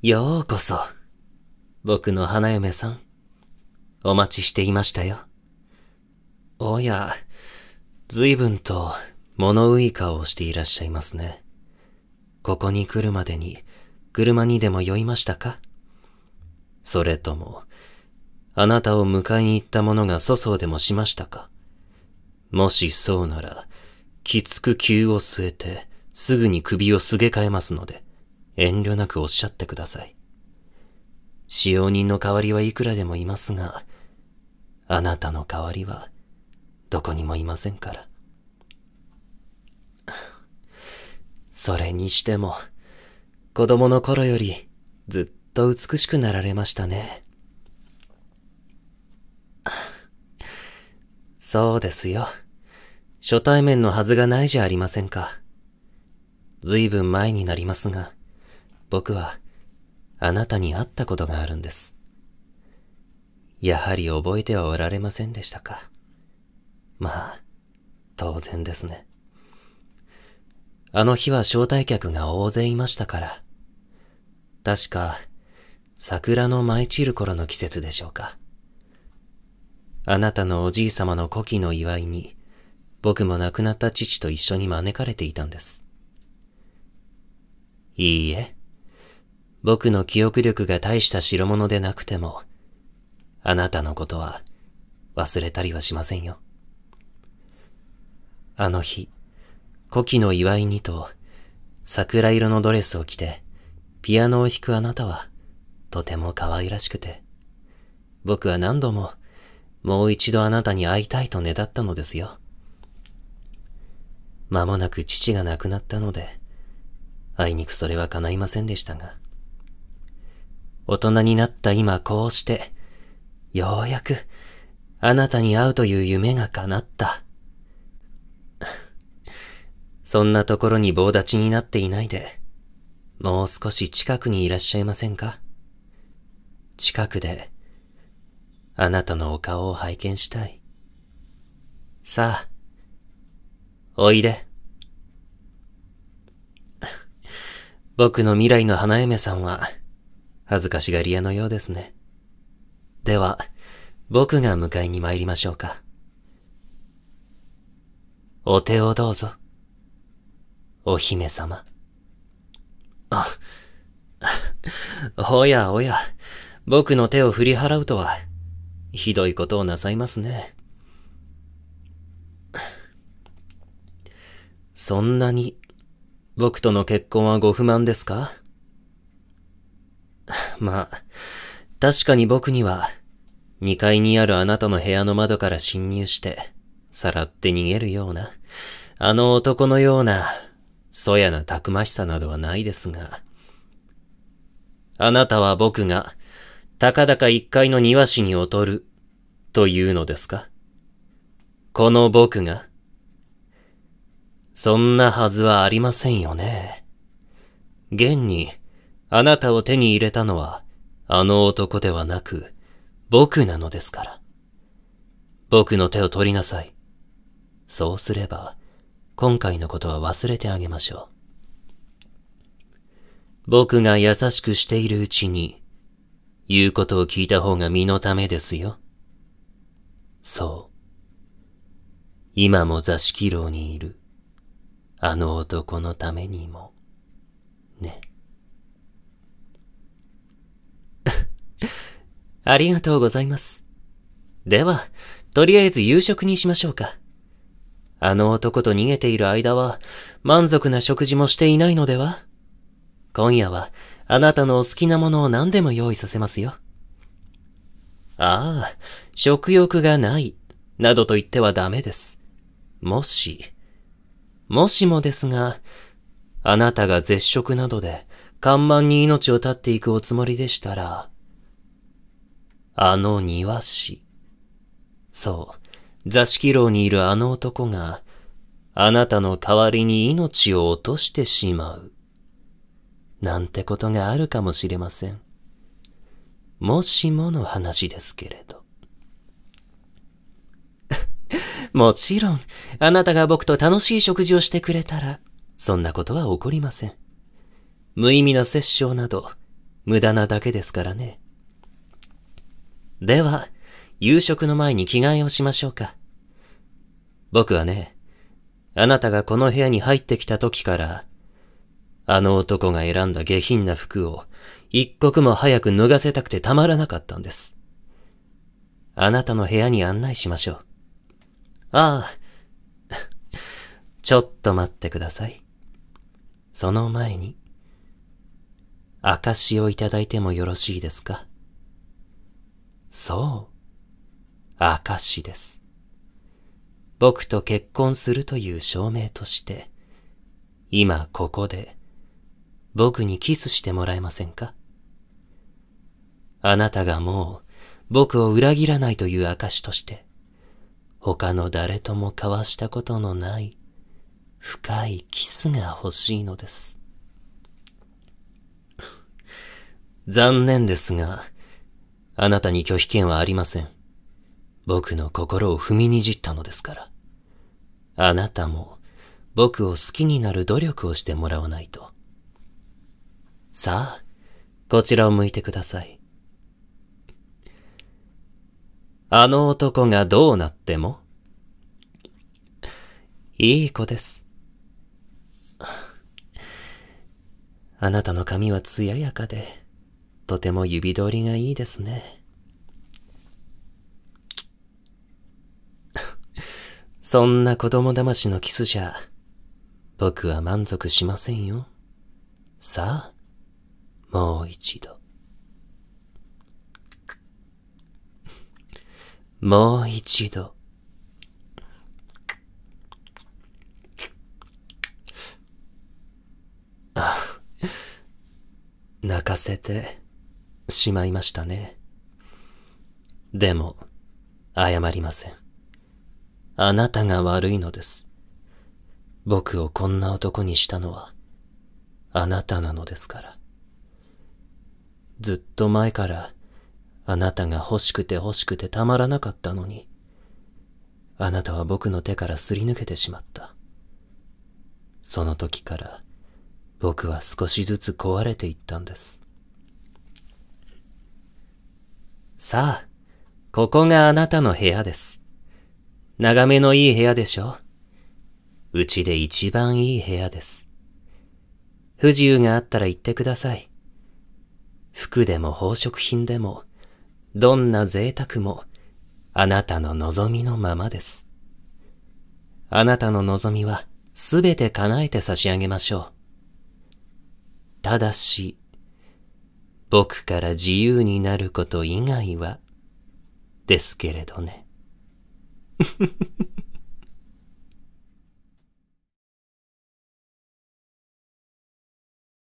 ようこそ、僕の花嫁さん。お待ちしていましたよ。おや、随分と物浮い顔をしていらっしゃいますね。ここに来るまでに、車にでも酔いましたかそれとも、あなたを迎えに行った者が粗相でもしましたかもしそうなら、きつく急を据えて、すぐに首をすげ替えますので。遠慮なくおっしゃってください。使用人の代わりはいくらでもいますが、あなたの代わりはどこにもいませんから。それにしても、子供の頃よりずっと美しくなられましたね。そうですよ。初対面のはずがないじゃありませんか。ずいぶん前になりますが。僕はあなたに会ったことがあるんです。やはり覚えてはおられませんでしたか。まあ、当然ですね。あの日は招待客が大勢いましたから。確か、桜の舞い散る頃の季節でしょうか。あなたのおじい様の古希の祝いに、僕も亡くなった父と一緒に招かれていたんです。いいえ。僕の記憶力が大した代物でなくても、あなたのことは忘れたりはしませんよ。あの日、古希の祝いにと、桜色のドレスを着て、ピアノを弾くあなたは、とても可愛らしくて、僕は何度も、もう一度あなたに会いたいとねだったのですよ。間もなく父が亡くなったので、あいにくそれは叶いませんでしたが。大人になった今こうして、ようやく、あなたに会うという夢が叶った。そんなところに棒立ちになっていないで、もう少し近くにいらっしゃいませんか近くで、あなたのお顔を拝見したい。さあ、おいで。僕の未来の花嫁さんは、恥ずかしがり屋のようですね。では、僕が迎えに参りましょうか。お手をどうぞ。お姫様。あ、おやおや、僕の手を振り払うとは、ひどいことをなさいますね。そんなに、僕との結婚はご不満ですかまあ、確かに僕には、2階にあるあなたの部屋の窓から侵入して、さらって逃げるような、あの男のような、そやなたくましさなどはないですが、あなたは僕が、たかだか1階の庭師に劣る、というのですかこの僕が、そんなはずはありませんよね。現に、あなたを手に入れたのは、あの男ではなく、僕なのですから。僕の手を取りなさい。そうすれば、今回のことは忘れてあげましょう。僕が優しくしているうちに、言うことを聞いた方が身のためですよ。そう。今も座敷牢にいる、あの男のためにも。ありがとうございます。では、とりあえず夕食にしましょうか。あの男と逃げている間は、満足な食事もしていないのでは今夜は、あなたのお好きなものを何でも用意させますよ。ああ、食欲がない、などと言ってはダメです。もし、もしもですが、あなたが絶食などで、看板に命を絶っていくおつもりでしたら、あの庭師。そう、座敷牢にいるあの男が、あなたの代わりに命を落としてしまう。なんてことがあるかもしれません。もしもの話ですけれど。もちろん、あなたが僕と楽しい食事をしてくれたら、そんなことは起こりません。無意味な殺生など、無駄なだけですからね。では、夕食の前に着替えをしましょうか。僕はね、あなたがこの部屋に入ってきた時から、あの男が選んだ下品な服を一刻も早く脱がせたくてたまらなかったんです。あなたの部屋に案内しましょう。ああ、ちょっと待ってください。その前に、証をいただいてもよろしいですかそう。証です。僕と結婚するという証明として、今ここで、僕にキスしてもらえませんかあなたがもう僕を裏切らないという証として、他の誰とも交わしたことのない深いキスが欲しいのです。残念ですが、あなたに拒否権はありません。僕の心を踏みにじったのですから。あなたも僕を好きになる努力をしてもらわないと。さあ、こちらを向いてください。あの男がどうなってもいい子です。あなたの髪は艶やかで、とても指通りがいいですね。そんな子供騙しのキスじゃ、僕は満足しませんよ。さあ、もう一度。もう一度。あ、泣かせて。しまいましたね。でも、謝りません。あなたが悪いのです。僕をこんな男にしたのは、あなたなのですから。ずっと前から、あなたが欲しくて欲しくてたまらなかったのに、あなたは僕の手からすり抜けてしまった。その時から、僕は少しずつ壊れていったんです。さあ、ここがあなたの部屋です。眺めのいい部屋でしょうちで一番いい部屋です。不自由があったら言ってください。服でも宝飾品でも、どんな贅沢も、あなたの望みのままです。あなたの望みは、すべて叶えて差し上げましょう。ただし、僕から自由になること以外は、ですけれどね。